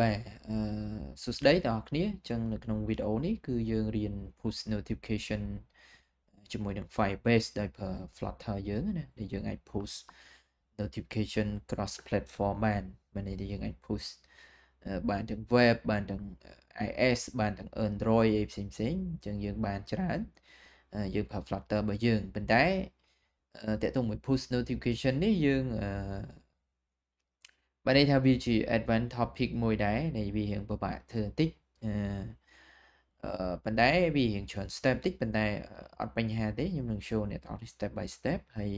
បាទអឺសួស្តីដល់អ្នកគ្នាអញ្ចឹងនៅក្នុងវីដេអូនេះគឺយើងរៀន push notification ជាមួយនឹង Firebase ដោយប្រើ Flutter យើងណាដែលយើងអាច push notification cross platform បានមានន័យថាយើងអាច push បានទាំង web បានទាំង iOS បានទាំង Android អីផ្សេងផ្សេងអញ្ចឹងយើងបានច្រើន យើងប្រើ Flutter របស់យើងប៉ុន្តែតើតុងមួយ push notification នេះយើងអឺបានន័យថាវាជា advanced topic មួយដែរដែលវារៀងពិបាកធ្វើបន្តិចអឺប៉ុន្តែវារៀងច្រើន step តិចប៉ុន្តែអត់បញ្ហាទេខ្ញុំនឹង show អ្នកទាំងអស់ step by step ហើយ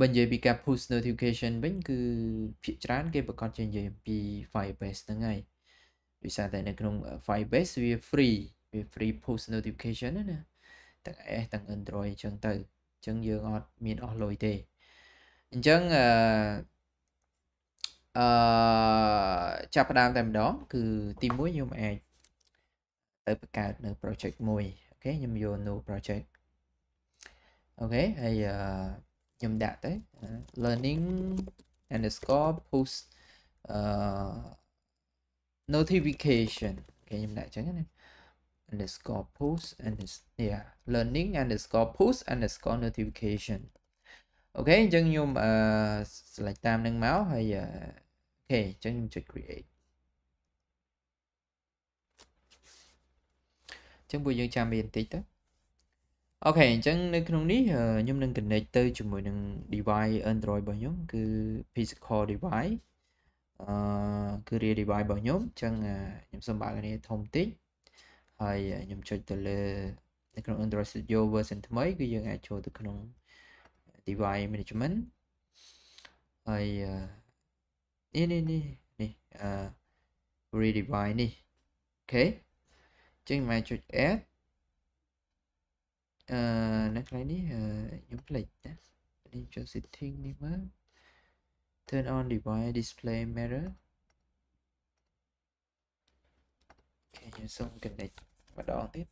បើនិយាយពីការ push notification វិញគឺភាគច្រើនគេប្រកាសចេញនិយាយពី Firebase ហ្នឹងហើយដោយសារតែនៅក្នុង Firebase វា free វា free push notification ណាទាំង iOS ទាំង Android អញ្ចឹងទៅអញ្ចឹងយើងអត់មានអស់លុយទេអញ្ចឹងអឺអឺចាប់ផ្ដើមតែម្ដងគឺទី1ខ្ញុំអាចទៅបង្កើតនៅ project មួយអូខេខ្ញុំយក new project អូខេហើយខ្ញុំដាក់ទៅ learning underscore post អឺ notification គេខ្ញុំដាក់អញ្ចឹងណា underscore post and yeah learning underscore post underscore notification អូខេអញ្ចឹងខ្ញុំអឺ select តាមនឹងមកហើយខេអញ្ចឹងខ្ញុំចុច create អញ្ចឹងពួកយើងចាំវាបន្តិចទៅអូខេអញ្ចឹងនៅក្នុងនេះខ្ញុំនឹង connect ទៅជាមួយនឹង device Android របស់ខ្ញុំគឺ physical device អឺគឺ real device របស់ខ្ញុំអញ្ចឹងខ្ញុំសូមបើកនេះធំតិចហើយខ្ញុំចុចទៅលើនៅក្នុង Android Studio version ថ្មីគឺយើងអាចចូលទៅក្នុង device management ហើយ nè nè nè nè redefine นี่โอเคចឹង mà ចុច add អឺនៅកន្លែងនេះខ្ញុំផ្លេចណានេះចុច setting នេះមក turn on device display mirror ok này អូខេខ្ញុំសូម connect tiếp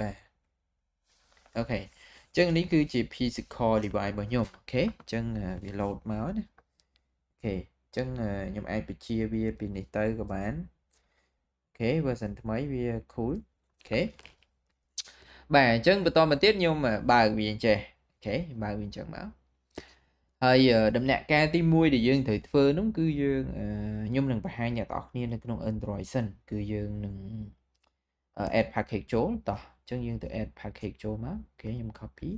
បាទអូខេអញ្ចឹងនេះគឺជា physical device របស់ខ្ញុំអូខេអញ្ចឹងវា load មកណាអូខេអញ្ចឹងខ្ញុំអាចបញ្ជាវាពីនេះទៅក៏បានអូខេ version ថ្មីវា cool អូខេបាទអញ្ចឹងបន្តមកទៀតខ្ញុំបើកវាអញ្ចេះអូខេបើកវាអញ្ចឹងមកហើយដំណាក់កាលទី1ដែលយើងត្រូវធ្វើនោះគឺយើងខ្ញុំនឹងបង្ហាញអ្នកទាំងអស់គ្នានៅក្នុង Android សិនគឺយើងនឹង add package ចូលតោះចឹងយើងទៅ add package ចូលមកគេខ្ញុំ copy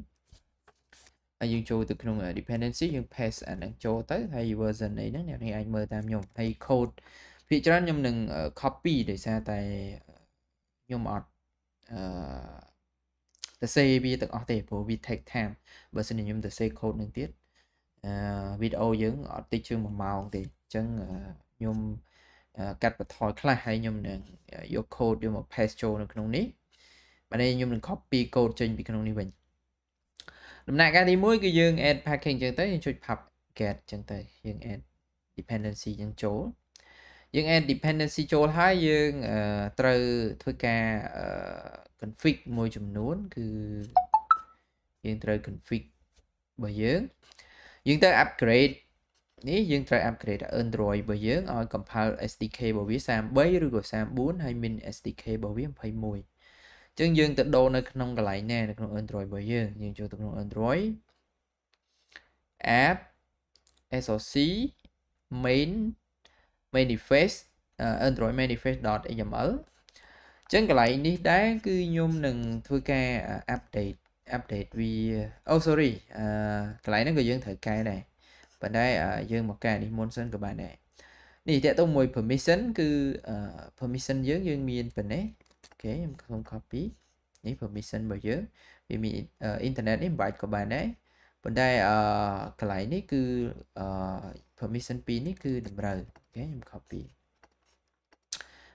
ហើយយើងចូលទៅក្នុង dependency យើង paste អានឹងចូលទៅហើយ version នេះហ្នឹងអ្នកនាងអាចមើលតាមខ្ញុំហើយ code ភាគច្រើនខ្ញុំនឹង copy ដោយសារតែខ្ញុំអត់អឺទៅសេវាទាំងអស់ទេព្រោះវា take time បើសិនខ្ញុំទៅសេ code នឹងទៀតអឺវីដេអូយើងអត់តិចជាង1ម៉ោងទេអញ្ចឹងខ្ញុំកាត់បន្ថយខ្លះហើយខ្ញុំនឹងយក code យកមក paste ចូលនៅក្នុងនេះបាទនេះខ្ញុំនឹង copy code ចេញពីក្នុងនេះវិញដំណាក់កាលទី1គឺយើង add package ចឹងទៅយើងចុច pub get ចឹងទៅយើង add dependency ចឹងចូលយើង add dependency ចូលហើយយើងត្រូវធ្វើការ config មួយចំនួនគឺយើងត្រូវ config របស់យើងយើងត្រូវ upgrade នេះយើងត្រូវ upgrade Android របស់យើងឲ្យ compile SDK របស់វា33ឬក៏34ហើយ min SDK របស់វា21ចឹងយើងទៅដូរនៅក្នុងកន្លែងណានៅក្នុង Android របស់យើងយើងចូលទៅក្នុង Android app SOC main manifest uh, android manifest.xml ចឹងកន្លែងនេះដែរគឺខ្ញុំនឹងធ្វើការ update update វាអូ sorry អឺកន្លែងហ្នឹងក៏យើងត្រូវកែដែរប៉ុន្តែយើងមកកែនេះមុនសិនក៏បានដែរនេះតើតើមួយ permission គឺ permission យើងយើងមានប៉ុណ្ណេះអូខេខ្ញុំខ្ញុំ copy នេះ permission របស់យើងវាមានអ៊ីនធឺណិតនេះមិនបាច់ក៏បានដែរប៉ុន្តែអឺកន្លែងនេះគឺអឺ permission 2នេះគឺតម្រូវអូខេខ្ញុំ copy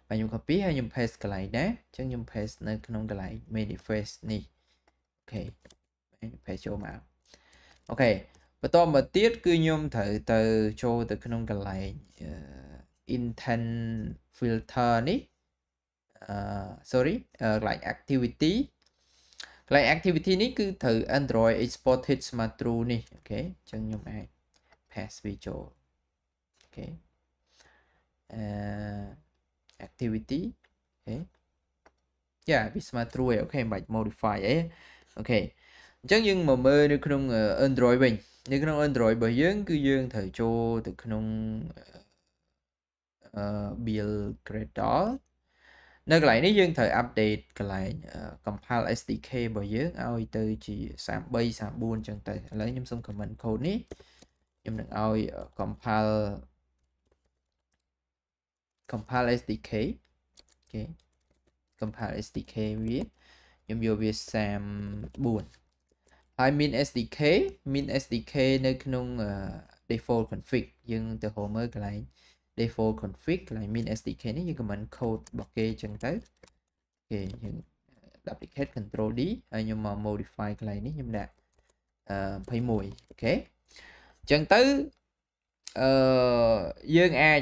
បាទខ្ញុំ copy ហើយខ្ញុំ paste កន្លែងដែរអញ្ចឹងខ្ញុំ paste នៅក្នុងកន្លែង manifest នេះអូខេ paste ចូលមកអូខេបន្តមកទៀតគឺខ្ញុំត្រូវទៅចូលទៅក្នុងកន្លែង intent filter នេះ sorry កន្លែង activity កន្លែង activity នេះ គឺត្រូវ Android exported smart through នេះអូខេអញ្ចឹងខ្ញុំអាច pass វាចូលអូខេអឺ activity អូខេ yeah វា smart through ឯងអូខេមិនបាច់ modify អីអូខេអញ្ចឹងយើងមកមើលនៅក្នុង Android វិញនៅក្នុង Android របស់យើង គឺយើងត្រូវចូល ទៅក្នុងអឺ build gradle នៅកន្លែងនេះយើងត្រូវ update កន្លែង compile SDK របស់យើងឲ្យទៅ ជា33 34អញ្ចឹងទៅឥឡូវខ្ញុំសូម comment code នេះខ្ញុំនឹងឲ្យ compile compile SDK គេ compile SDK វាខ្ញុំយកវា34ហើយ min SDK min SDK នៅ ក្នុង default config យើងទៅហៅមើលកន្លែង uh, default config កន្លែង min SDK នេះយើង comment code របស់គេអញ្ចឹងទៅគេយើង duplicate control D ហើយខ្ញុំមក modify កន្លែងនេះខ្ញុំដាក់21អូខេអញ្ចឹងទៅអឺយើងអាច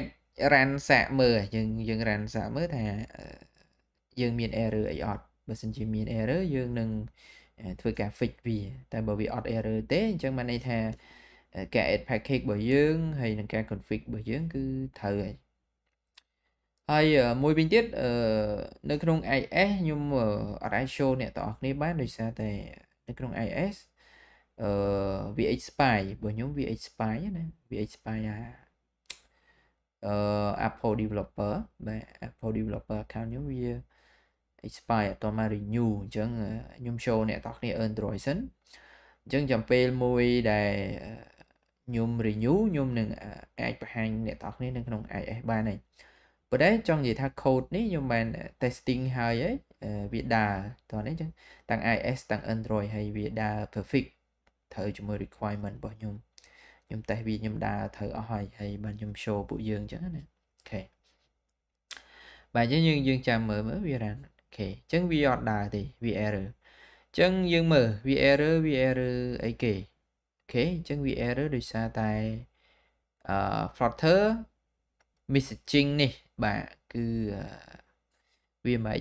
run សាកមើលយើងយើង run សាកមើលថាយើងមាន error អីអត់បើសិនជាមាន error យើងនឹងធ្វើការ fix វា តែបើវាអត់ error ទេអញ្ចឹងបានន័យថាការ add package របស់យើងហើយនិងការ config របស់យើងគឺត្រូវហើយហើយមួយវិញទៀតនៅក្នុង IS ខ្ញុំអាច show អ្នកទាំងអស់គ្នាបានដោយសារតែនៅក្នុង IS អឺ VH Spy របស់ខ្ញុំ VH Spy ណា VH Spy អាអឺ Apple developer បាទ Apple developer account ខ្ញុំវា expire អត់ទាន់មក renew អញ្ចឹងខ្ញុំ show អ្នកទាំងគ្នា Android សិនអញ្ចឹងចាំពេលមួយដែលខ្ញុំ renew ខ្ញុំនឹងអាចបង្ហាញអ្នកទាំងអស់គ្នានៅក្នុង IS បានហើយប៉ុន្តែចង់និយាយថា code នេះខ្ញុំបាន testing ហើយហើយវាដើរតោះនេះចឹងទាំង IS ទាំង Android ហើយវាដើរ perfect ត្រូវជាមួយ requirement របស់ខ្ញុំខ្ញុំតេស្តវាខ្ញុំដើរត្រូវអស់ហើយហើយបានខ្ញុំ show ពួកយើងចឹងណាអូខេបាទយើងយើងយើងចាំមើលមើលវារ៉ានអូខេអញ្ចឹងវាអត់ដើរទេវា error អញ្ចឹងយើងមើលវា error វា error អីគេខេអញ្ចឹងវា error ដោយសារតែអឺ flutter messaging នេះបាទគឺវាមិន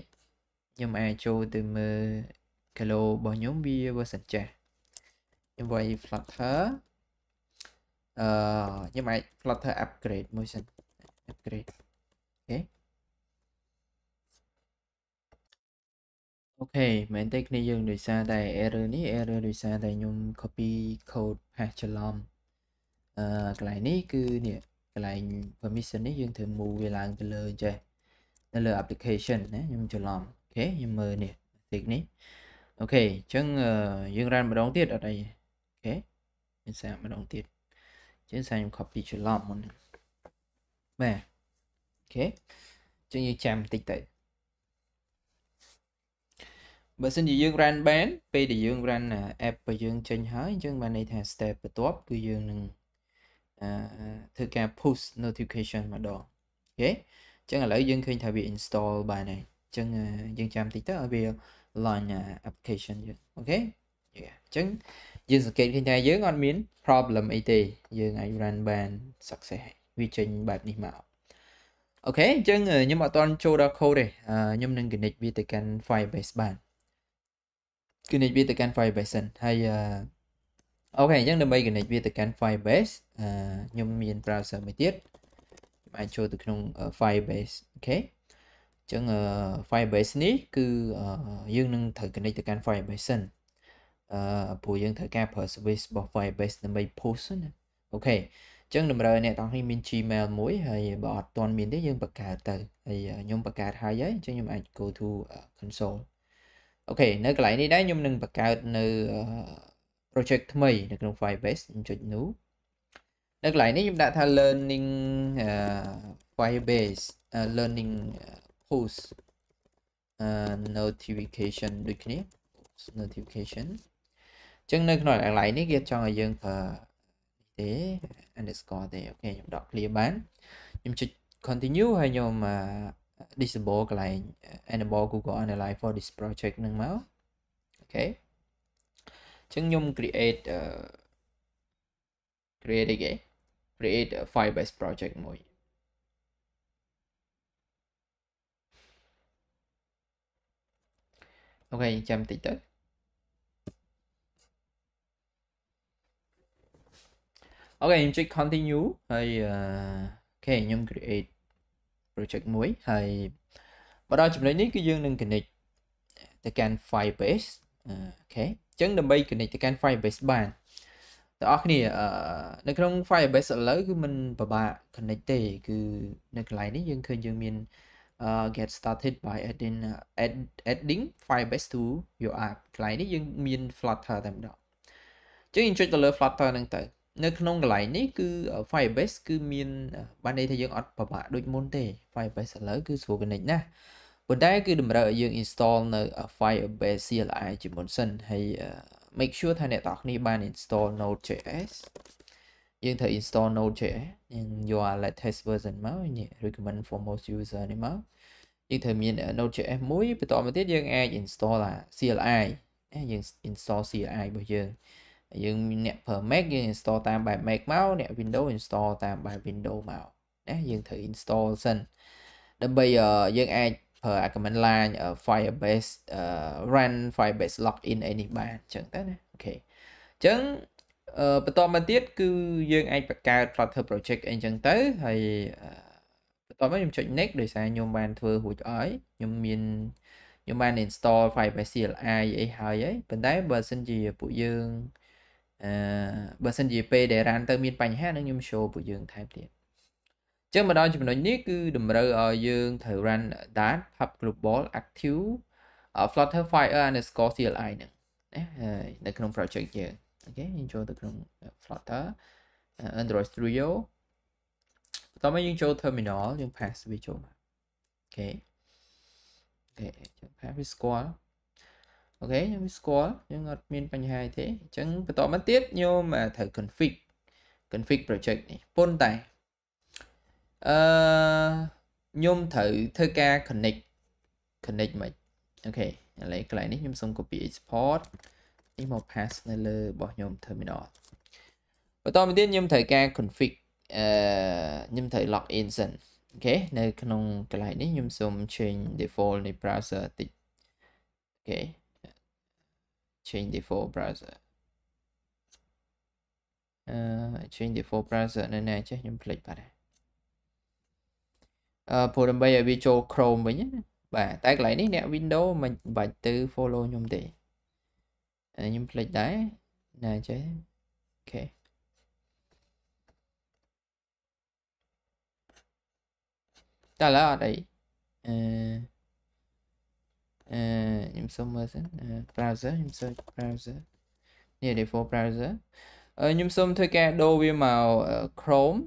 ខ្ញុំអាចចូលទៅមើល Hello របស់ខ្ញុំវាបើសិនចាស់ខ្ញុំវាយ flutter អឺខ្ញុំអាច flutter upgrade មួយសិន upgrade អូខេមែនទេគ្នាយើងដោយសារតែ error នេះ error ដោយសារតែខ្ញុំ copy code ផេះច្រឡំអឺកន្លែងនេះគឺនេះកន្លែង permission នេះយើងត្រូវ move វាឡើងទៅលើចេះនៅលើ application ណាខ្ញុំច្រឡំអូខេខ្ញុំមើលនេះ tick នេះអូខេអញ្ចឹងយើង run ម្ដងទៀតអត់អីអូខេយើងសាកម្ដងទៀតចឹងសាខ្ញុំ copy ច្រឡំមុនបាទអូខេចឹងយើងចាំបន្តិចទៅបើសិនជាយើង run បានពេលដែលយើង run app របស់យើងចេញហើយយើងបានន័យថា step បន្ទាប់គឺយើងនឹងធ្វើការ push notification ម្ដងអូខេអញ្ចឹងឥឡូវយើងឃើញថាវា install បានហើយអញ្ចឹងយើងចាំតិចទៅឲ្យវា launch application យើងអូខេអញ្ចឹងយើងសង្កេតឃើញថាយើងអត់មាន problem អីទេយើងអាច run បាន success វាចេញបែបនេះមកអូខេអញ្ចឹងខ្ញុំអត់តន់ចូលដល់ code ទេខ្ញុំនឹង connect វាទៅកាន់ Firebase បាន connect វាទៅកាន់ Firebase សិនហើយអូខេអញ្ចឹងដើម្បី connect វាទៅកាន់ Firebase ខ្ញុំមាន browser មួយទៀតអាចចូលទៅក្នុង Firebase អូខេអញ្ចឹង Firebase នេះគឺយើងនឹងត្រូវ connect ទៅកាន់ Firebase សិនអឺព្រោះយើងត្រូវការប្រើ service របស់ Firebase ដើម្បី post ណាអូខេអញ្ចឹងតម្រូវអ្នកទាំងនេះមាន Gmail មួយហើយបើអត់ទាន់មានទេយើងបង្កើតទៅហើយខ្ញុំបង្កើតហើយហើយអញ្ចឹងខ្ញុំអាច go to console អូខេនៅកន្លែងនេះដែរខ្ញុំនឹងបង្កើតនៅ project ថ្មីនៅក្នុង Firebase ខ្ញុំចុច new នៅកន្លែងនេះខ្ញុំដាក់ថា learning Firebase learning post notification ដូចគ្នា notification អញ្ចឹងនៅក្នុងកន្លែងនេះគេចង់ឲ្យយើងប្រើទេ underscore ទេអូខេខ្ញុំដក clear បានខ្ញុំចុច continue ហើយខ្ញុំ disable កន្លែង eh, enable Google Analytics for this project នឹងមក Okay អញ្ចឹងខ្ញុំ create uh, create គេ create a tí based project មួយ Ok ចាំតិចទៅអូខេខ្ញុំចុច continue hay ហើយអូខេខ្ញុំ ờ, create project មួយហើយបដល់ចំណុចនេះគឺយើងនឹង connect ទៅកាន់ Firebase អូខេអញ្ចឹងដើម្បី connect ទៅកាន់ Firebase បានបងប្អូនគ្នានៅក្នុង Firebase ឥឡូវគឺมันពិបាក connect ទេ គឺនៅកន្លែងនេះយើងឃើញយើង មាន get started by adding adding Firebase to your app កន្លែងនេះយើងមាន Flutter តែម្ដងអញ្ចឹងយើងចុចទៅលើ Flutter ហ្នឹងទៅនៅក្នុងកន្លែងនេះគឺ Firebase គឺមានបានន័យថាយើងអត់ពិបាកដូចមុនទេ Firebase ឥឡូវគឺស្រួល connect ណាស់ប៉ុន្តែគឺតម្រូវឲ្យយើង install នៅ Firebase CLI ជាមុនសិនហើយ make sure ថាអ្នកទាំងអស់គ្នាបាន install Node.js យើងត្រូវ install Node.js យើងយក latest version មកនេះ recommend for most user នេះមកយើងត្រូវមាន Node.js មួយបន្តមកទៀតយើងអាច install អា CLI យើង install CLI របស់យើងយើងអ្នកប្រើ Mac យើង install តាមបែប Mac មកអ្នក Windows install តាមបែប Windows មកណាយើងត្រូវ install សិនដើម្បីយើងអាចប្រើ command line Firebase run Firebase login អីនេះបានអញ្ចឹងទៅណាអូខេអញ្ចឹងបន្តមកទៀតគឺយើងអាចបង្កើត Flutter project អីអញ្ចឹងទៅហើយបន្តមកខ្ញុំចុច next ដោយសារខ្ញុំបានធ្វើរួចអស់ខ្ញុំមានខ្ញុំបាន install Firebase CLI អីហើយហើយប៉ុន្តែបើសិនជាពួកយើងអឺបើសិនជាពេលដែលរ៉ានទៅមានបញ្ហានឹងខ្ញុំ show ពួកយើងថែមទៀតចឹងមកដល់ចំណុចនេះគឺតម្រូវឲ្យយើងត្រូវ run that pub global active flutter fire underscore cli ហ្នឹងណានៅក្នុង project យើងអូខេយើងចូលទៅក្នុង flutter android studio បន្ទាប់មកយើងចូល terminal យើង pass វាចូលមកអូខេអូខេយើង pass វាស្គាល់អូខេខ្ញុំស្គាល់យើងអត់មានបញ្ហាទេអញ្ចឹងបន្តមកទៀតខ្ញុំត្រូវ config config project នេះប៉ុន្តែអឺខ្ញុំត្រូវធ្វើការ connect connect មិនអូខេឥឡូវកន្លែងនេះខ្ញុំសូម copy export នេះមក pass នៅលើរបស់ខ្ញុំ terminal បន្តមកទៀតខ្ញុំត្រូវការ config អឺខ្ញុំត្រូវ log in សិនអូខេនៅក្នុងកន្លែងនេះខ្ញុំសូម change default នៃ browser តិចអូខេ change default browser អឺ change default browser នៅណាចេះខ្ញុំភ្លេចបាត់ហើយអឺព្រោះដើម្បីឲ្យវាចូល Chrome វិញណាបាទតែកន្លែងនេះអ្នក window មិនបាច់ទៅ follow ខ្ញុំទេខ្ញុំភ្លេចដែរណាចេះអូខេតើឡើយអត់អីអឺ uh, nhôm version uh, browser nhôm sơ browser như default browser ờ, nhôm xôm thôi ca đô vi màu uh, chrome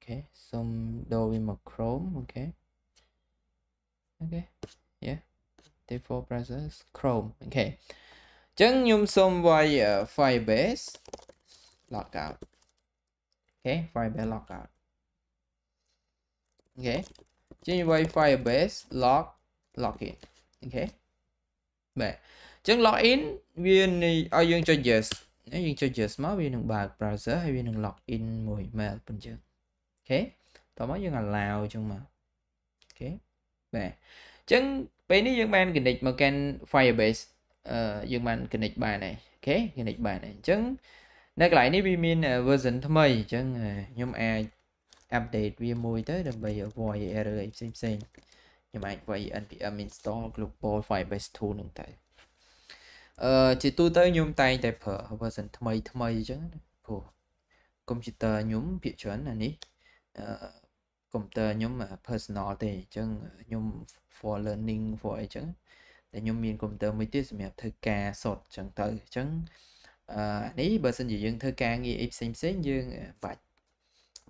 ok xôm đô vi màu chrome ok ok yeah default browser chrome ok chẳng nhôm xôm vai uh, firebase logout ok firebase logout ok chẳng như vậy firebase lock login okay បាទអញ្ចឹង login វាឲ្យយើងចុច yes យើងចុច yes មកវានឹងបើក browser ហើយវានឹង login មួយ mail ប៉ុណ្ណឹងអូខេតោះមកយើង allow អញ្ចឹងមកអូខេបាទអញ្ចឹងពេលនេះយើងបាន connect មកកាន់ Firebase អឺយើងបាន connect បានហើយអូខេ connect បានហើយអញ្ចឹងនៅកន្លែងនេះវាមាន version ថ្មីអញ្ចឹងខ្ញុំអាច update វាមួយទៅដើម្បី avoid error ផ្សេងផ្សេងអូខ្ញុំអាចវាយ npm install global firebase 2នឹងតែអឺជាទូទៅខ្ញុំតែងតែប្រើ version ថ្មីថ្មីអញ្ចឹងព្រោះ computer ខ្ញុំភាគច្រើនអានេះអឺ computer ខ្ញុំ personal ទេអញ្ចឹងខ្ញុំ for learning for អីចឹងតែខ្ញុំមានកុំព្យូទ័រមួយទៀតសម្រាប់ធ្វើការសុតអញ្ចឹងទៅអញ្ចឹងអឺនេះបើសិនជាយើងធ្វើការងារអីផ្សេងផ្សេងយើងបាច់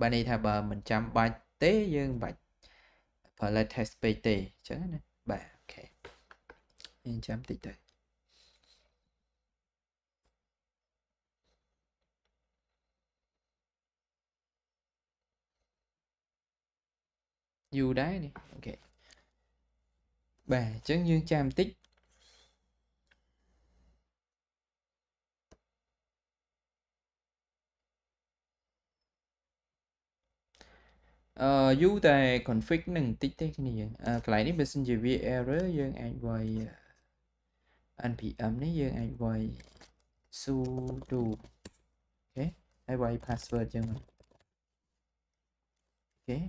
បើនេះថាបើមិនចាំបាច់ទេយើងបាច់ Palataspeite ចឹងណាបាទអូខេអញ្ចឹងតិចទៅយូរដែរនេះអូខេបាទអញ្ចឹងយើងចាំបន្តិច you the config nung tick client messenger via error young and why npm young and why sudo okay why password young okay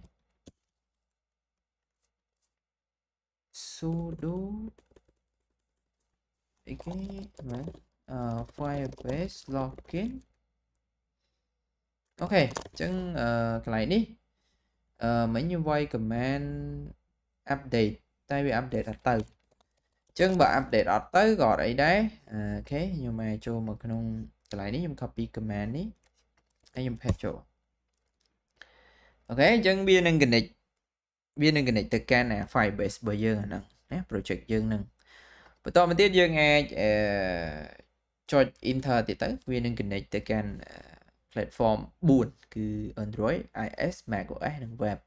sudo okay right uh firebase login okay จึง uh client អឺមិញខ្ញុំវាយ command update តែវា update អត់ទៅអញ្ចឹងបើ update អត់ទៅក៏អត់អីដែរអូខេខ្ញុំមកចូលមកក្នុងកន្លែងនេះខ្ញុំ copy command នេះហើយខ្ញុំ paste ចូលអូខេអញ្ចឹងវានឹង connect វានឹង connect ទៅកាន់ Firebase របស់យើងអាហ្នឹងណា project យើងហ្នឹងបន្តមកទៀតយើងអាចអឺចុច enter ទៀតទៅវានឹង connect ទៅកាន់ platform 4គឺ Android, iOS, macOS និង web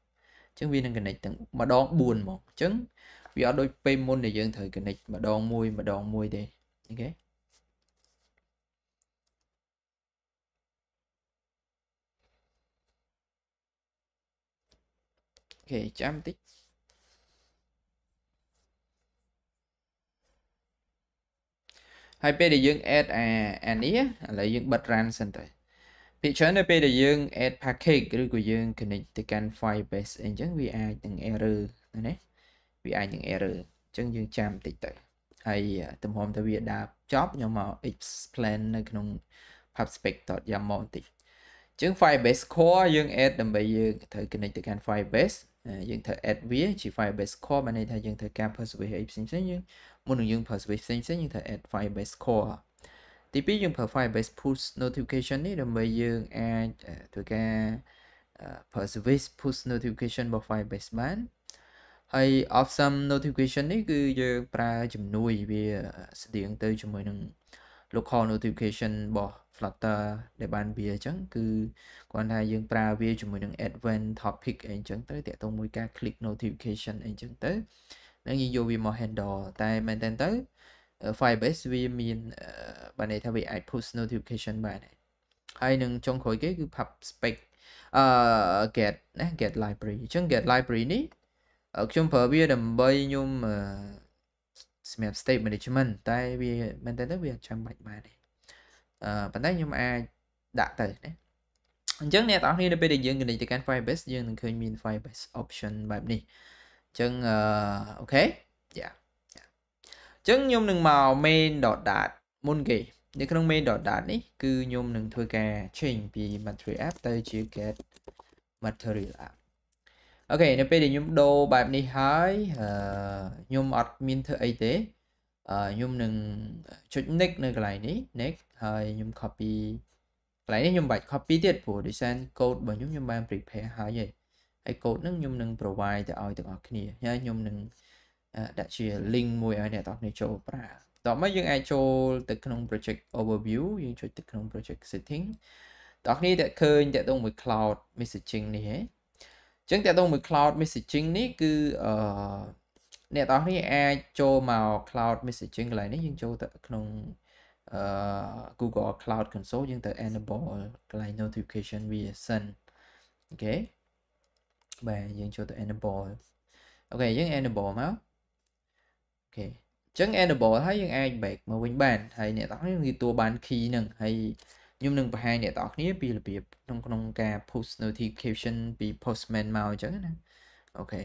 អញ្ចឹងវានឹង connect ទាំងម្ដង4ហ្មងអញ្ចឹងវាអត់ដូចពេលមុនដែលយើងត្រូវ connect ម្ដងមួយម្ដងមួយទេអូខេគេចាំតិចហើយពេលដែលយើង add អាអានេះឥឡូវយើងបិទ run សិនទៅភាគច្រើននៅពេលដែលយើង add package ឬក៏យើង connect ទៅកាន់ Firebase អីចឹងវាអាចនឹង error ណាវាអាចនឹង error អញ្ចឹងយើងចាំបន្តិចទៅហើយទំហំទៅវាដើរចប់ខ្ញុំមក explain នៅក្នុង pubspec.yaml បន្តិចអញ្ចឹង Firebase core យើង add ដើម្បីយើងត្រូវ connect ទៅកាន់ Firebase យើងត្រូវ add វាជា Firebase core បានន័យថាយើងត្រូវការ Firebase ផ្សេងៗយើងមុននឹងយើង Firebase ផ្សេងៗយើងត្រូវ add Firebase core ទី2យើងប្រើ Firebase push notification នេះដើម្បីយើងអាចធ្វើការប្រើ service push notification របស់ Firebase បានហើយ off some notification នេះគឺយើងប្រើជំនួយវាស្តៀងទៅជាមួយនឹង local notification របស់ Flutter ដែលបានវាអញ្ចឹង គឺគាត់ថាយើង ប្រើវាជាមួយនឹង advanced topic អីអញ្ចឹងទៅតាក់ទងមួយការ click notification អីអញ្ចឹងទៅនឹងយើងយកវាមក handle តែមែនតើទៅ Firebase វាមានបើន័យថាវាអាច push notification បានហើយនឹងចុងក្រោយគេគឺ pub spec អឺ get ណា get library អញ្ចឹង get library នេះខ្ញុំប្រើវាដើម្បីខ្ញុំសម្រាប់ state management តែវាមែនតើវាចាំបាច់បានទេអឺប៉ុន្តែខ្ញុំអាចដាក់ទៅណាអញ្ចឹងអ្នកទាំងអស់គ្នានៅពេលដែលយើងគណិតទៅកាន់ Firebase យើងនឹងឃើញមាន Firebase option បែបនេះអញ្ចឹងអឺអូខេយ៉ាអញ្ចឹងខ្ញុំនឹងមក main.dat មុនគេនៅក្នុង main.dat នេះគឺខ្ញុំនឹងធ្វើការ change ពី material app ទៅជា get material app អូខេនៅពេលដែលខ្ញុំដូរបែបនេះហើយខ្ញុំអត់មានធ្វើអីទេខ្ញុំនឹងចុច next នៅកន្លែងនេះ next ហើយខ្ញុំ copy កន្លែងនេះខ្ញុំបាច់ copy ទៀតព្រោះ design code របស់ខ្ញុំខ្ញុំបាន prepare ហើយហើយ code ហ្នឹងខ្ញុំនឹង provide ទៅឲ្យទាំងអស់គ្នាហើយខ្ញុំនឹងដាក់ជា link មួយឲ្យអ្នកទាំងគ្នាចូលប្រើបន្ទាប់មកយើងអាចចូលទៅក្នុង project overview យើងចុចទៅក្នុង project setting បងប្អូនតែឃើញតាក់ទងមួយ cloud messaging នេះហ៎អញ្ចឹងតាក់ទងមួយ cloud messaging នេះគឺអឺអ្នកបងប្អូនអាចចូលមក cloud messaging កន្លែងនេះយើងចូលទៅក្នុងអឺ Google Cloud Console យើងទៅ enable កន្លែង notification វាសិនអូខេបាទយើងចូលទៅ enable អូខេយើង enable មកខេអញ្ចឹង enable ហើយយើងអាច back មកវិញបានហើយអ្នកទាំងអស់គ្នានឹងទទួលបាន key ហ្នឹងហើយខ្ញុំនឹងបង្ហាញអ្នកទាំងអស់គ្នាពីរបៀបក្នុងក្នុងការ push notification ពី postman មកអញ្ចឹងណាអូខេ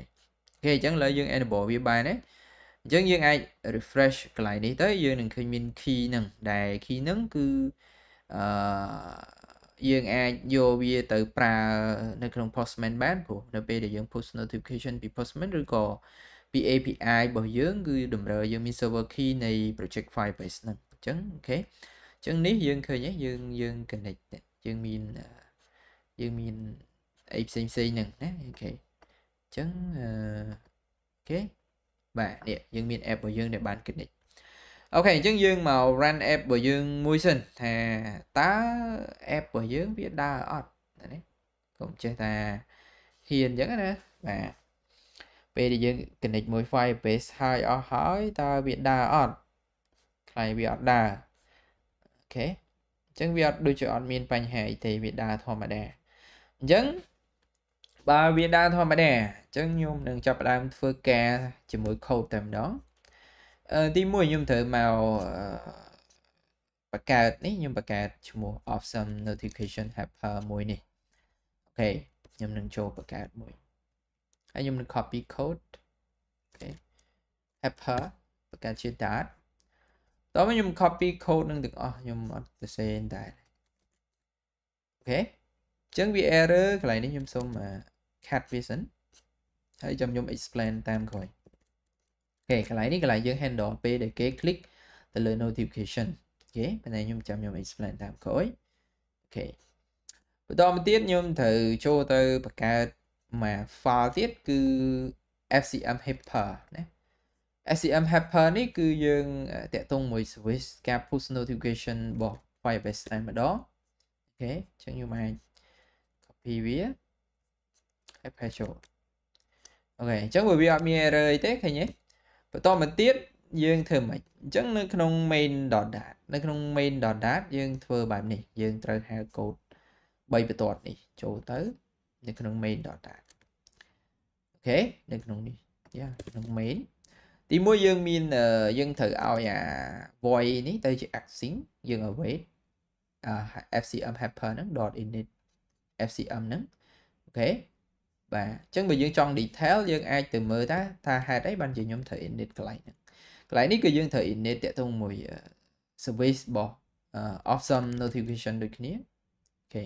គេអញ្ចឹងឥឡូវយើង enable វាបានណាអញ្ចឹងយើងអាច refresh កន្លែងនេះទៅយើងនឹងឃើញមាន key ហ្នឹងដែល key ហ្នឹងគឺអឺយើងអាចយកវាទៅប្រើនៅក្នុង postman បានព្រោះនៅពេលដែលយើង push notification ពី postman ឬក៏ PAPI របស់យើងគឺតម្រូវយើងមាន server key នៃ project Firebase ហ្នឹងអញ្ចឹងអូខេអញ្ចឹងនេះយើងឃើញហ៎យើងយើង connect យើងមានយើងមានអីផ្សេងផ្សេងហ្នឹងណាអូខេអញ្ចឹងអូខេបាទនេះយើងមាន app របស់យើងដែលបាន connect អូខេអញ្ចឹងយើងមក run app របស់យើងមួយសិនថាតើ app របស់យើងវាដើរអត់ណាកុំចេះថាហ៊ានអញ្ចឹងណាបាទពេលដែលយើង connect មួយ Firebase ហើយអស់ហើយតើវាដើរអត់ខ្លៃវាអត់ដើរអូខេអញ្ចឹងវាអត់ដូចជាអត់មានបញ្ហាអីទេវាដើរធម្មតាអញ្ចឹងបើវាដើរធម្មតាអញ្ចឹងខ្ញុំនឹងចាប់ផ្ដើមធ្វើការជាមួយ code តែម្ដងអឺទី1ខ្ញុំត្រូវមកបង្កើតនេះខ្ញុំបង្កើតឈ្មោះ awesome notification helper មួយនេះអូខេខ្ញុំនឹងចូលបង្កើតមួយហើយខ្ញុំនឹង copy code អូខេ helper បង្កើតជា dart តោះខ្ញុំ copy code នឹងទាំងអស់ខ្ញុំអត់សរសេរដែរអូខេអញ្ចឹងវា error កន្លែងនេះខ្ញុំសូម cat vision ហើយចាំខ្ញុំ explain តាមក្រោយអូខេកន្លែងនេះកន្លែងយើង handle ពេលដែលគេ click ទៅលើ notification អូខេប៉ុន្តែខ្ញុំចាំខ្ញុំ explain តាមក្រោយអូខេបន្តមកទៀតខ្ញុំត្រូវចូលទៅបង្កើតមួយ file ទៀតគឺ FCM helper ណា SCM helper នេះ គឺយើងតាក់ទងមួយ switch ការ push notification របស់ Firebase តែម្ដងអូខេចឹងខ្ញុំអាច copy វាហើយ paste ចូលអូខេអញ្ចឹងវាវាអត់មាន error ទេឃើញទេបន្តមកទៀតយើងធ្វើម៉េចអញ្ចឹងនៅក្នុង main.dat នៅក្នុង main.dat យើងធ្វើបែបនេះ យើងត្រូវហៅ code 3បន្ទាត់នេះចូលទៅនៅក្នុង main data អូខេនៅក្នុងនេះយ៉ាក្នុង main ទីមួយយើងមានយើងត្រូវឲ្យអា void នេះទៅជា async យើង await fcm helper ហ្នឹង dot init fcm ហ្នឹងអូខេបាទអញ្ចឹងបើយើងចង់ detail យើងអាចទៅមើលថាថាហេតុអីបានជាខ្ញុំត្រូវ init កន្លែងហ្នឹងកន្លែងនេះគឺយើងត្រូវ init តាក់ទងមួយ service របស់ awesome notification ដូចគ្នាអូខេ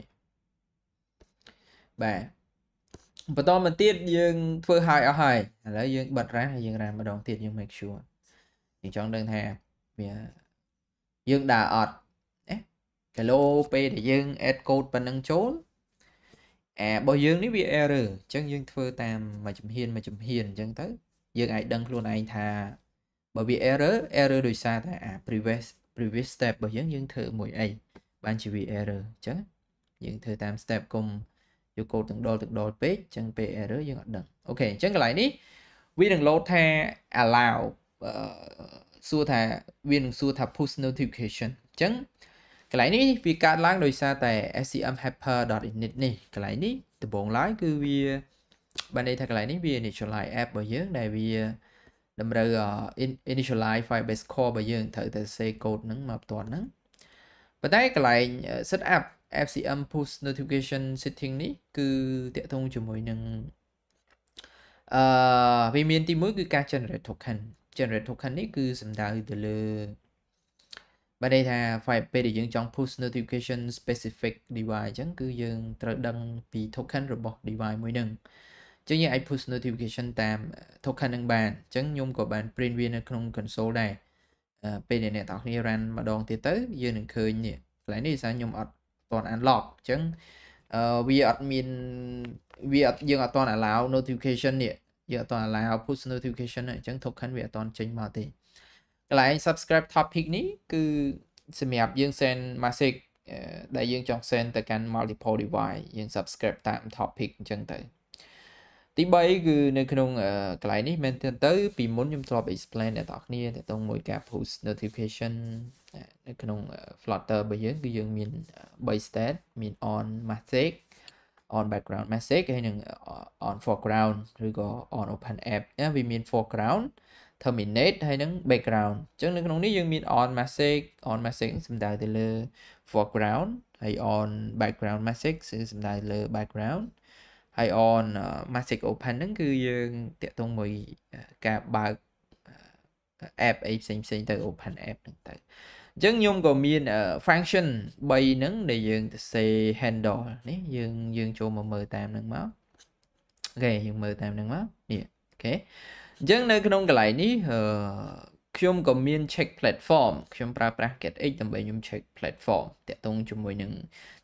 បាទបន្តមកទៀតយើងធ្វើហើយអស់ហើយឥឡូវយើងបិទរ៉ាហើយយើងរ៉ាម្ដងទៀតយើង make sure យើងចង់ដឹងថាវាយើងដើរអត់អេ hello ពេលដែលយើង add code ប៉ុណ្ណឹងចូលអារបស់យើងនេះវា error អញ្ចឹងយើងធ្វើតាមមួយជំហានមួយជំហានអញ្ចឹងទៅយើងអាចដឹងខ្លួនឯងថាបើវា error error ដោយសារតែអា previous previous step របស់យើងយើងធ្វើមួយអីបានជាវា error អញ្ចឹងយើងធ្វើតាម step គុំយកកូដទាំងដុលទាំងដុលពេកអញ្ចឹងពេល error យើងអត់ដឹងអូខេអញ្ចឹងកន្លែងនេះវានឹង load ថា allow សួរថាវានឹងសួរថា push notification អញ្ចឹងកន្លែងនេះវាកើតឡើងដោយសារតែ scm helper.init នេះកន្លែងនេះដំបូងឡើយគឺវាបានន័យថាកន្លែងនេះវា initialize app របស់យើងដែលវាតម្រូវ initialize firebase core របស់យើងត្រូវតែសេកូដហ្នឹងមកផ្ទាត់ហ្នឹងប៉ុន្តែកន្លែង setup FCM push notification setting នេះគឺតាក់ទងជាមួយនឹងអឺវាមានទី1គឺការ generate token generate token នេះគឺសំដៅទៅលើបាទន័យថា file ពេលដែលយើងចង់ push notification specific device អញ្ចឹង គឺយើងត្រូវដឹងពី token របស់ device មួយហ្នឹងអញ្ចឹងយើងអាច push notification តាម token ហ្នឹងបានអញ្ចឹងខ្ញុំក៏បាន print វានៅក្នុង console ដែរពេលដែលអ្នកទាំងគ្នា run ម្ដងទៀតទៅយើងនឹងឃើញនេះកន្លែងនេះសារខ្ញុំអត់ទាន់ unlock អញ្ចឹងវាអត់មានវាអត់យើងអត់ទាន់ allow notification នេះយើងអត់ទាន់ allow push notification អញ្ចឹង token វាអត់ទាន់ចេញមកទេកន្លែង subscribe topic នេះគឺសម្រាប់យើង send message ដែលយើងចង់ send ទៅកាន់ multiple device យើង subscribe តាម topic អញ្ចឹងទៅទី3គឺនៅក្នុងកន្លែងនេះមែនទែនទៅ ពីមុនខ្ញុំធ្លាប់ explain អ្នកនរគ្នាទាក់ទងមួយការ push notification នៅក្នុង Flutter របស់យើងគឺយើងមាន3 state មាន on message on background message ហើយនឹង on foreground ឬក៏ on open app ណាវាមាន foreground terminate ហើយនឹង background អញ្ចឹងនៅក្នុងនេះយើងមាន on message on message សំដៅទៅលើ foreground ហើយ on background message គឺសំដៅលើ background ហើយ on magic open ហ្នឹងគឺយើងតាក់ទងមួយការបើក app អីផ្សេងផ្សេងទៅ open app ហ្នឹងទៅអញ្ចឹងខ្ញុំក៏មាន function 3ហ្នឹងដែលយើងទៅសេ handle នេះយើងយើងចូលមកមើលតាមហ្នឹងមកអូខេយើងមើលតាមហ្នឹងមកនេះអូខេអញ្ចឹងនៅ ក្នុងកន្លែងនេះខ្ញុំក៏មាន check platform ខ្ញុំប្រើប្រាស់ getx ដើម្បីខ្ញុំ check platform តាក់ទងជាមួយនឹង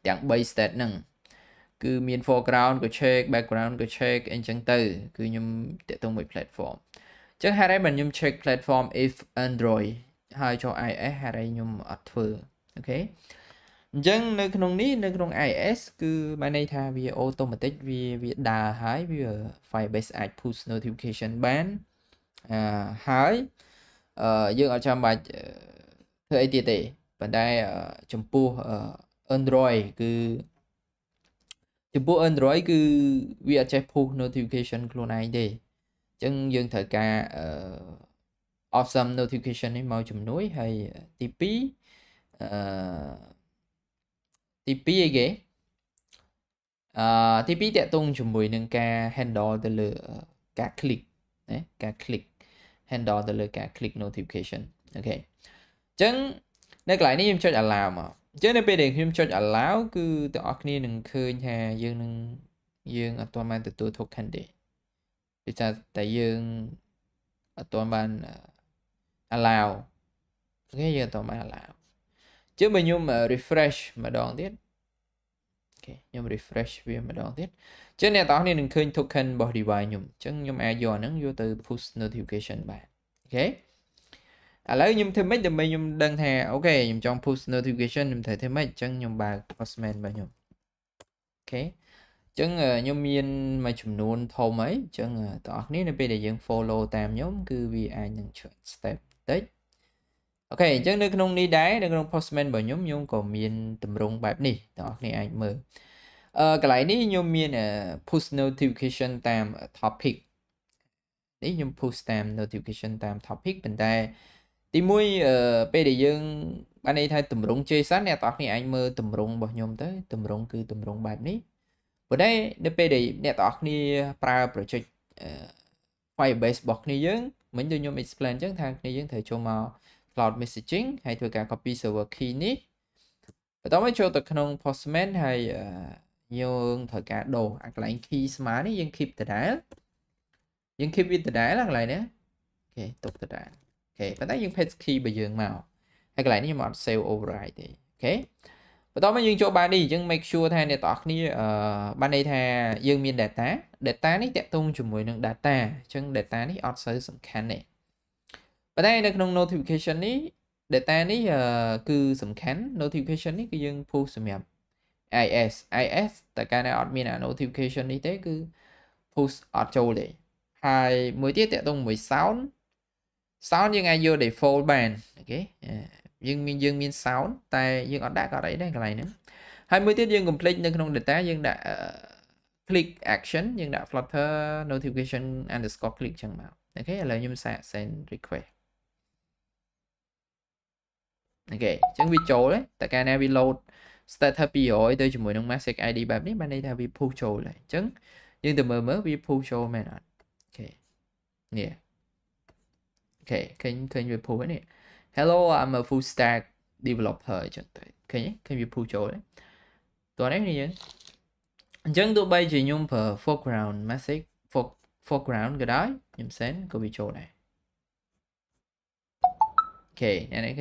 ទាំង3 state ហ្នឹងគឺមាន foreground ក៏ check background ក៏ check អីចឹងទៅ គឺខ្ញុំតាក់ទងមួយ platform អញ្ចឹងហេតុអីបានខ្ញុំ check platform if Android ហើយចុះ iOS ហេតុអីខ្ញុំអត់ធ្វើអូខេអញ្ចឹងនៅក្នុងនេះនៅក្នុង iOS គឺបានន័យថាវា automatic វាវាដើរហើយវា Firebase អាច push notification បានអឺហើយអឺយើងអត់ចាំបាច់ធ្វើអីទៀតទេប៉ុន្តែចំពោះ Android គឺចំពោះ Android គឺវាអាចចេះ push notification ខ្លួនឯងទេអញ្ចឹងយើងត្រូវការអឺ awesome notification នេះមកជំនួយហើយទី2អឺទី2អីគេអឺទី2តកតងជាមួយនឹងការ handle ទៅលើការ click ណាការ click handle ទៅលើការ click notification អូខេអញ្ចឹង នៅកន្លែងនេះខ្ញុំចុច alarm មកអញ្ចឹងនៅពេលដែលខ្ញុំចុច allow គឺទាំងអស់គ្នានឹងឃើញថាយើងនឹងយើងអត់ទាន់បានទទួល token ទេពីថាតែយើងអត់ទាន់បាន allow គេយើងអត់ទាន់បាន allow អញ្ចឹងបើខ្ញុំ refresh ម្ដងទៀតអូខេខ្ញុំ refresh វាម្ដងទៀតអញ្ចឹងអ្នកទាំងអស់គ្នានឹងឃើញ token របស់ device ខ្ញុំអញ្ចឹងខ្ញុំអាចយកអាហ្នឹងយកទៅ push notification បានអូខេឥឡូវខ្ញុំធ្វើម៉េចដើម្បីខ្ញុំដឹងថាអូខេខ្ញុំចង់ push notification ខ្ញុំត្រូវធ្វើម៉េចអញ្ចឹងខ្ញុំបើក postman របស់ខ្ញុំអូខេអញ្ចឹងខ្ញុំមានមួយចំនួនធំហើយអញ្ចឹងបងប្អូននេះនៅពេលដែលយើង follow តាមខ្ញុំគឺវាអាចនឹង step តិចអូខេអញ្ចឹងនៅក្នុងនេះដែរនៅក្នុង postman របស់ខ្ញុំខ្ញុំក៏មានតម្រងបែបនេះបងប្អូនអាចមើលអឺកន្លែងនេះខ្ញុំមាន push notification តាម topic នេះខ្ញុំ push តាម notification តាម topic ប៉ុន្តែទី1ពេលដែលយើង បានន័យថាតម្រង JSON អ្នកទាំងអស់គ្នាអាចមើលតម្រងរបស់ខ្ញុំ ទៅតម្រងគឺតម្រងបែបនេះប៉ុន្តែនៅពេលដែលអ្នកទាំងអស់គ្នាប្រើ project Firebase របស់គ្នាយើងមិញដូចខ្ញុំ explain អញ្ចឹងថាគ្នាយើងត្រូវចូលមក cloud messaging ហើយធ្វើការ copy server key នេះបន្តមកចូលទៅក្នុង postman ហើយយើងត្រូវការដូរអាកន្លែង key ស្មើនេះយើង keep ដដែលយើង keep វាដដែលអាកន្លែងនេះអូខេទុកដដែលខេប៉ុន្តែយើង paste key របស់យើងមកហើយកន្លែងនេះខ្ញុំអត់ save override ទេអូខេបន្តមកយើងចូលបាននេះអញ្ចឹង make sure ថាអ្នកទាំងអស់គ្នាអឺបានន័យថាយើងមាន data data នេះតាក់ទងជាមួយនឹង data អញ្ចឹង data នេះអត់សូវសំខាន់ទេប៉ុន្តែនៅក្នុង notification នេះ data នេះគឺសំខាន់ notification នេះគឺយើង push សម្រាប់ IS IS តែកាលណាអត់មានអា notification នេះទេគឺ push អត់ចូលទេហើយមួយទៀតតាក់ទងមួយ sound sound យើងអាចយក default បានអូខេយើងមានយើងមាន sound តែយើងអត់ដាក់ក៏អីដែរកន្លែងហ្នឹងហើយមួយទៀតយើង complete នៅក្នុង data យើងដាក់ click action យើងដាក់ flutter notification underscore click ចឹងមកអូខេឥឡូវខ្ញុំសាក send request អូខេអញ្ចឹងវាចូលតែកាលណាវា load status 200ទៅជាមួយនឹង message ID បែបនេះបានន័យថាវា push ចូលហើយអញ្ចឹងយើងទៅមើលមើលវា push ចូលមែនអត់អូខេនេះ Okay, can can you pull it? Hello, I'm a full stack developer ចឹងទៅឃើញឃើញវា pull chỗ đấy như nhung ចូលតោះនេះយើងអញ្ចឹងទោះបីជាខ្ញុំប្រើ foreground message foreground cái đấy có bị này này này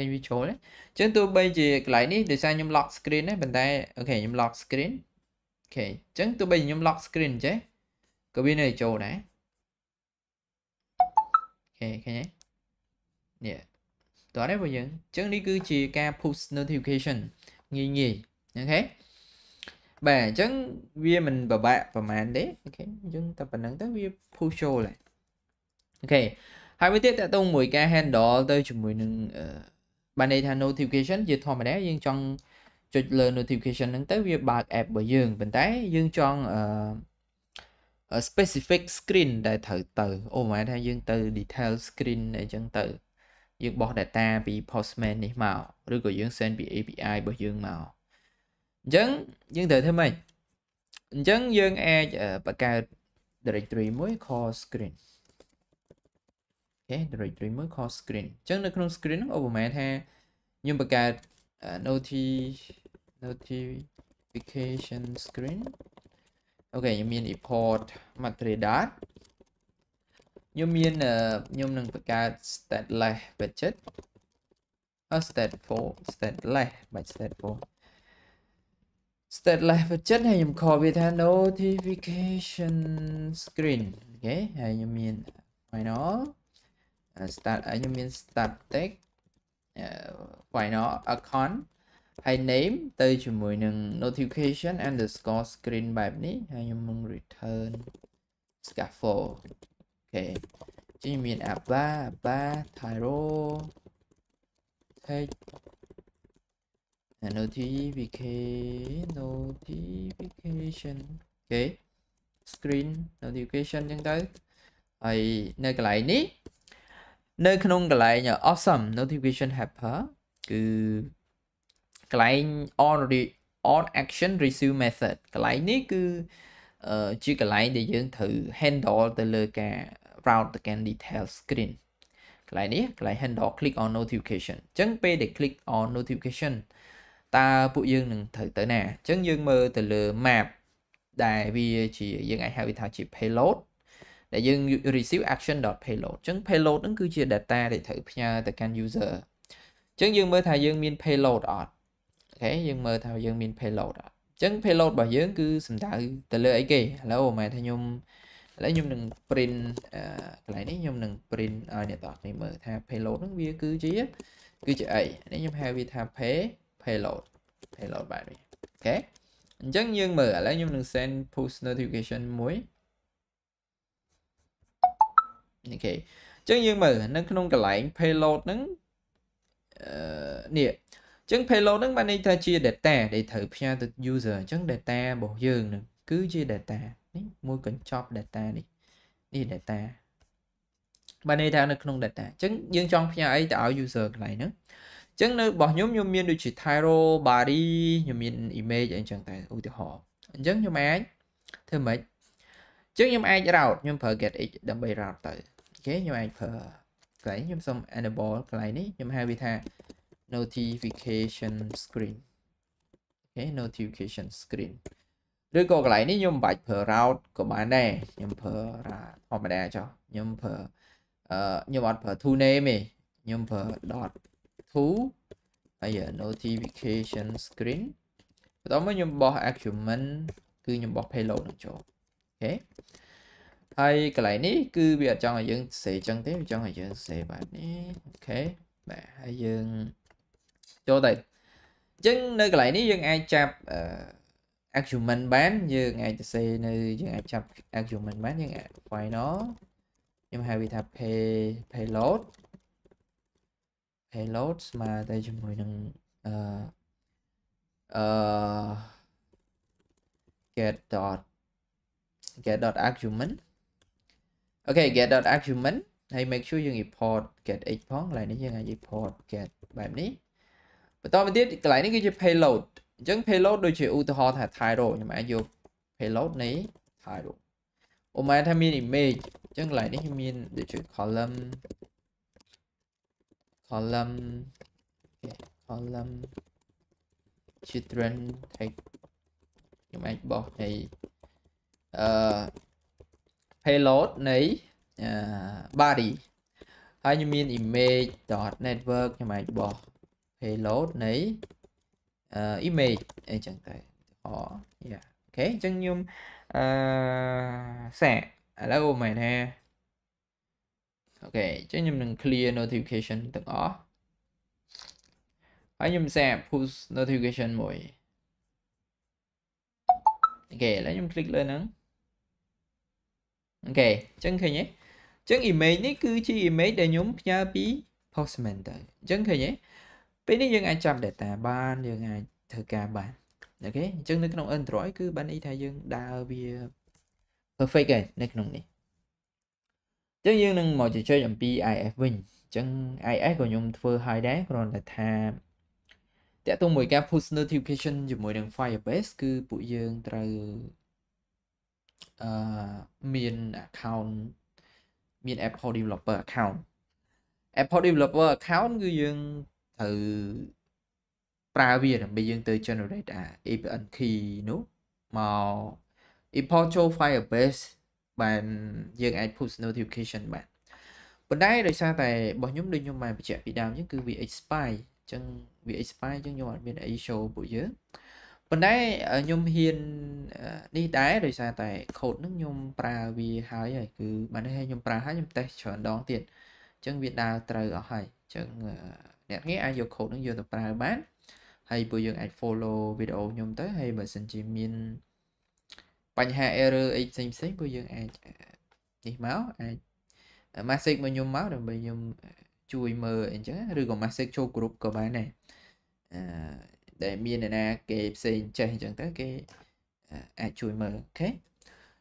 okay lại đi để send nhung lock screen đấy bên okay nhung lock screen okay nhung lock screen chứ có này okay ចេះក៏វានៅចូលដែរអូខេឃើញទេនេះតោះនេះរបស់យើងអញ្ចឹងនេះគឺជាការ push notification ងាយងាយអូខេបាទអញ្ចឹងវាមិនពិបាកប្រហែលទេអូខេយើងតែប៉ុណ្្នឹងទៅវា push ចូលហើយអូខេហើយមួយទៀតតទៅមួយការ handle ទៅជាមួយនឹងបានន័យថា notification ជាធម្មតាយើងចង់ចុចលើ notification ហ្នឹងទៅវាបើក app របស់យើងប៉ុន្តែយើងចង់អឺ specific screen ដែលត្រូវទៅអូហ្មងថាយើងទៅ detail screen អីចឹងទៅយើងបោះ data ពី Postman នេះមកឬក៏យើង send ពី API របស់យើងមកអញ្ចឹងយើងត្រូវធ្វើម៉េចអញ្ចឹងយើងអាចបង្កើត directory មួយ call screen អូខេ directory មួយ call screen អញ្ចឹងនៅក្នុង screen ហ្នឹងឧបមាថាខ្ញុំបង្កើត noti notification screen អូខេខ្ញុំមាន import material ខ្ញុំមានខ្ញុំនឹងបង្កើត stateless budget stat 4 stateless បាច់ stat 4 stateless budget ហើយខ្ញុំ call វាថា notification screen អូខេហើយខ្ញុំមាន final start ខ្ញុំមាន start tag final account ហើយ name ទៅជាមួយនឹង notification underscore screen បែបនេះហើយខ្ញុំនឹង return scaffold chính mình à ba ba thái rô thế notification notification ok screen notification chẳng tới ấy nơi cái lại ní nơi khung cái lại nhờ awesome notification helper, helper គឺកន្លែង on re, on action receive method cái ờ, cái để thử handle lời ទៅលើការ route ទៅ can detail screen កន្លែងនេះកន្លែង handle click on notification អញ្ចឹងពេលដែល click on notification តើពួកយើងនឹងត្រូវទៅណាអញ្ចឹងយើងមើលទៅលើ map ដែលវាជាយើងអាចហៅវាថាជា payload ដែលយើង receive action.payload អញ្ចឹង payload ហ្នឹងគឺជា data ដែលត្រូវផ្ញើទៅកាន់ user អញ្ចឹងយើងមើលថាយើងមាន payload អត់អូខេយើងមើលថាយើងមាន payload អត់អញ្ចឹង payload របស់យើងគឺសំដៅទៅលើអីគេឥឡូវម៉ែថាខ្ញុំឥឡូវខ្ញុំនឹង print កន្លែងនេះខ្ញុំនឹង print ឲ្យអ្នកនរគ្នាមើលថា payload ហ្នឹងវាគឺជាគឺជាអីនេះខ្ញុំហៅវាថា pay payload payload បែបនេះអូខេអញ្ចឹងយើងមើលឥឡូវខ្ញុំនឹង send push notification មួយអូខេអញ្ចឹងយើងមើលនៅក្នុងកន្លែង payload ហ្នឹងអឺនេះអញ្ចឹង payload ហ្នឹងបានន័យថាជា data ដែលត្រូវផ្ញើទៅ user អញ្ចឹង data របស់យើងហ្នឹងគឺជា data នេះមួយកញ្ចប់ data នេះនេះ data បានន័យថានៅក្នុង data អញ្ចឹងយើងចង់ផ្ញើអីទៅឲ្យ user កន្លែងហ្នឹងអញ្ចឹងនៅរបស់ខ្ញុំខ្ញុំមានដូចជា Tyro Bari ខ្ញុំមាន image អីចឹងតែឧទាហរណ៍អញ្ចឹងខ្ញុំអាចធ្វើម៉េចអញ្ចឹងខ្ញុំអាច route ខ្ញុំប្រើ getx ដើម្បី route ទៅអូខេខ្ញុំអាចប្រើកន្លែងខ្ញុំសូម enable កន្លែងនេះខ្ញុំហៅវាថា notification screen អូខេ notification screen ឬក៏កន្លែងនេះខ្ញុំមិនបាច់ប្រើ route ក៏បានដែរខ្ញុំប្រើ route ធម្មតាចុះខ្ញុំប្រើអឺខ្ញុំអត់ប្រើ to name ទេខ្ញុំប្រើ dot to ហើយ notification screen បន្ទាប់មកខ្ញុំបោះ argument គឺខ្ញុំបោះ payload នឹងចូលអូខេហើយកន្លែងនេះគឺវាអត់ចង់ឲ្យយើងសេចឹងទេវាចង់ឲ្យយើងសេបែបនេះអូខេបាទហើយយើងចូលទៅអញ្ចឹងនៅកន្លែងនេះយើងអាចចាប់អឺ argument bán như bán យើងអាចសរសេរនៅយើងអាចចាប់ argument bán như បានយើងអាច quay nó nhưng mà ខ្ញុំហៅវាថា pay payload payload mà đây ស្មើតែជាមួយនឹងអឺអឺ ờ, ờ, get dot get dot argument អូខេ get dot argument ហើយ make sure dùng import get lại như ផងឡើយនេះយើងអាច import get này và tiếp lại បែបនេះបន្តមកទៀតកន្លែងនេះគឺជា payload អញ្ចឹង payload thay đổi ដូចជាឧទាហរណ៍ថា title ខ្ញុំអាចយក payload này thay នៃ title អូមែនថាមាន image lại អញ្ចឹងកន្លែងនេះមានដូចជា column column column children ờ, à, nhưng mà tag ខ្ញុំអាចបោះនៃអឺ payload នៃ body ហើយខ្ញុំមាន image.network dot nhưng mà bỏ payload này image អីចឹងទៅអូយ៉ាអូខេអញ្ចឹងខ្ញុំអឺសាកឥឡូវមែនហេអូខេអញ្ចឹងខ្ញុំនឹង clear notification ទាំងអស់ហើយខ្ញុំសាក push notification មួយអូខេឥឡូវខ្ញុំ click លើហ្នឹងអូខេអញ្ចឹងឃើញទេអញ្ចឹង image នេះគឺជា image ដែលខ្ញុំផ្ញើពី postman ទៅអញ្ចឹងឃើញទេពេលនេះយើងអាចចាប់ data បានយើងអាចធ្វើការបានអូខេអញ្ចឹងនៅក្នុង Android គឺបានន័យថាយើងដើរវា perfect ហើយនៅក្នុងនេះអញ្ចឹងយើងនឹងមកជជែកអំពី IF វិញអញ្ចឹង IF ក៏ខ្ញុំធ្វើឲ្យដែរគ្រាន់តែថាតកតុងមួយការ push notification ជាមួយនឹង Firebase គឺពួកយើងត្រូវអឺមាន account មាន Apple developer account Apple developer account គឺយើងត្រូវប្រើវាដើម្បីយើងទៅ generate អា APN key នោះមក import ចូល Firebase បានយើងអាច push notification បានប៉ុន្តែដោយសារតែរបស់ខ្ញុំដូចខ្ញុំបានបញ្ជាក់ពីដើមអញ្ចឹងគឺវា expire អញ្ចឹងវា expire អញ្ចឹងខ្ញុំអត់មានអី show ពួកយើងប៉ុន្តែខ្ញុំហ៊ាននេះដែរដោយសារតែ code ហ្នឹងខ្ញុំប្រើវាហើយហើយគឺបាននេះឲ្យខ្ញុំប្រើហើយខ្ញុំតេស្តច្រើនដងទៀតអញ្ចឹងវាដើរត្រូវអស់ហើយអញ្ចឹងអ្នកងារអាចយក code នឹងយកទៅប្រើបានហើយពួកយើងអាច follow វីដេអូខ្ញុំទៅហើយបើសិនជាមានបញ្ហា error អីផ្សេងផ្សេងពួកយើងអាចនេះមកអាច message មកខ្ញុំមកដើម្បីខ្ញុំជួយមើលអីចឹងឬក៏ message ចូល group ក៏បានដែរអឺដែលមានអ្នកណាគេផ្សេងចេះអញ្ចឹងទៅគេអាចជួយមើលអូខេ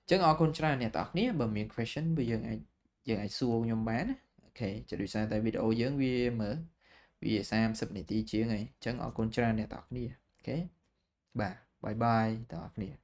អញ្ចឹងអរគុណច្រើនអ្នកទាំងអស់គ្នាបើមាន question វាយើងអាចយើងអាចសួរខ្ញុំបានអូខេចុះដោយសារតែវីដេអូយើងវាមើលវា30នាទីជាងហើយអញ្ចឹងអរគុណច្រើនអ្នកទាំងអស់គ្នាអូខេបាទបាយបាយទាំងអស់គ្នា